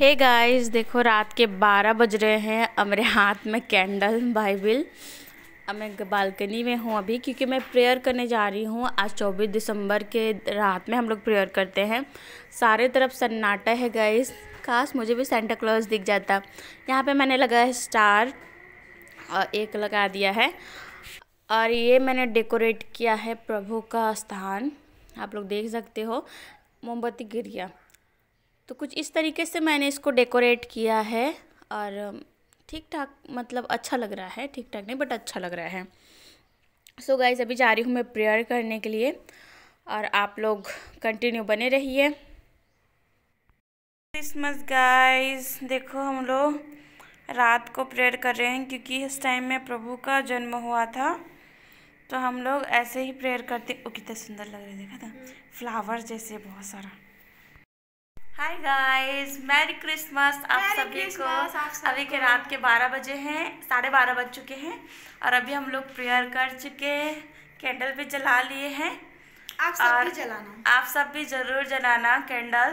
हे hey guys देखो रात के 12 बज रहे हैं अब मेरे हाथ में कैंडल बाइबिल अब मैं बालकनी में हूँ अभी क्योंकि मैं प्रेयर करने जा रही हूँ आज 24 दिसंबर के रात में हम लोग प्रेयर करते हैं सारे तरफ सन्नाटा है गाइस काश मुझे भी सेंटा क्लॉज दिख जाता यहाँ पे मैंने लगा है स्टार और एक लगा दिया है और ये मैंने डेकोरेट किया है प्रभु का स्थान आप लोग देख सकते हो मोमबत्ती गिरिया तो कुछ इस तरीके से मैंने इसको डेकोरेट किया है और ठीक ठाक मतलब अच्छा लग रहा है ठीक ठाक नहीं बट अच्छा लग रहा है सो so गाइज अभी जा रही हूँ मैं प्रेयर करने के लिए और आप लोग कंटिन्यू बने रहिए क्रिसमस गाइस देखो हम लोग रात को प्रेयर कर रहे हैं क्योंकि इस टाइम में प्रभु का जन्म हुआ था तो हम लोग ऐसे ही प्रेयर करते ओ कितना सुंदर लग रहा है देखा था फ्लावर जैसे बहुत सारा हाय गाइस मैरी क्रिसमस आप सभी को सब अभी के रात के बारह बजे हैं साढ़े बारह बज चुके हैं और अभी हम लोग प्रेयर कर चुके कैंडल भी जला लिए हैं आप सब भी जलाना आप सब भी ज़रूर जलाना कैंडल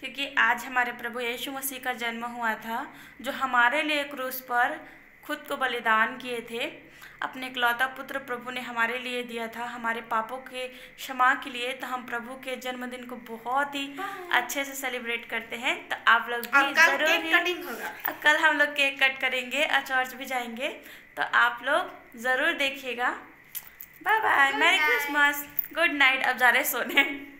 क्योंकि आज हमारे प्रभु यीशु मसीह का जन्म हुआ था जो हमारे लिए क्रूस पर खुद को बलिदान किए थे अपने इकलौता पुत्र प्रभु ने हमारे लिए दिया था हमारे पापों के क्षमा के लिए तो हम प्रभु के जन्मदिन को बहुत ही अच्छे से सेलिब्रेट करते हैं तो आप लोग भी जरूर कल हम लोग केक कट करेंगे और चर्च भी जाएंगे तो आप लोग ज़रूर देखिएगा bye bye merry Christmas good night अब जा रहे सोने